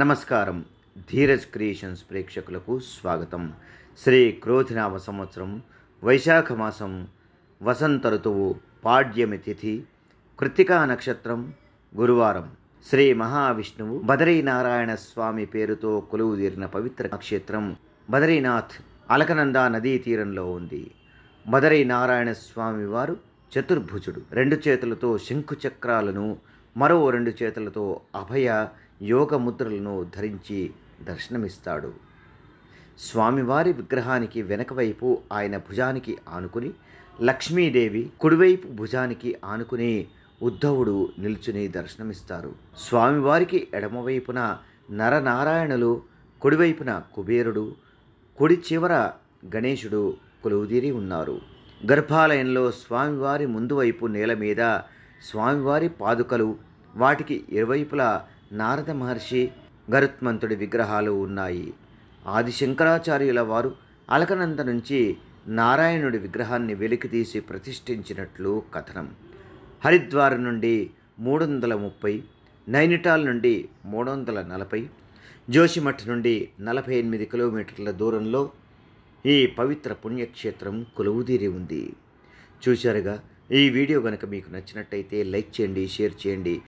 నమస్కారం ధీరజ్ క్రియేషన్స్ ప్రేక్షకులకు స్వాగతం శ్రీ క్రోధినామ సంవత్సరం వైశాఖ మాసం వసంత ఋతువు పాడ్యమి తిథి కృతికా నక్షత్రం గురువారం శ్రీ మహావిష్ణువు బదరీనారాయణ స్వామి పేరుతో కొలువు తీరిన పవిత్ర నక్షత్రం బదరీనాథ్ అలకనందా నదీ తీరంలో ఉంది బదరీనారాయణ స్వామి వారు చతుర్భుజుడు రెండు చేతులతో శంఖు చక్రాలను మరో రెండు చేతులతో అభయ యోగ ముద్రలను ధరించి దర్శనమిస్తాడు స్వామివారి విగ్రహానికి వెనకవైపు ఆయన భుజానికి ఆనుకుని లక్ష్మీదేవి కుడివైపు భుజానికి ఆనుకుని ఉద్ధవుడు నిల్చుని దర్శనమిస్తారు స్వామివారికి ఎడమవైపున నరనారాయణులు కుడివైపున కుబేరుడు కుడి చివర గణేశుడు కొలువుదీరి ఉన్నారు గర్భాలయంలో స్వామివారి ముందువైపు నేల మీద స్వామివారి పాదుకలు వాటికి ఇరువైపులా నారద మహర్షి గరుత్మంతుడి విగ్రహాలు ఉన్నాయి ఆది శంకరాచార్యుల వారు అలకనంద నుంచి నారాయణుడి విగ్రహాన్ని వెలికి తీసి ప్రతిష్ఠించినట్లు కథనం హరిద్వార్ నుండి మూడు వందల ముప్పై నైనిటాల్ నుండి మూడు వందల నలభై జోషిమఠ్ నుండి నలభై ఎనిమిది కిలోమీటర్ల దూరంలో ఈ పవిత్ర పుణ్యక్షేత్రం కొలువుదీరి ఉంది చూశారుగా ఈ వీడియో కనుక మీకు నచ్చినట్టయితే లైక్ చేయండి షేర్ చేయండి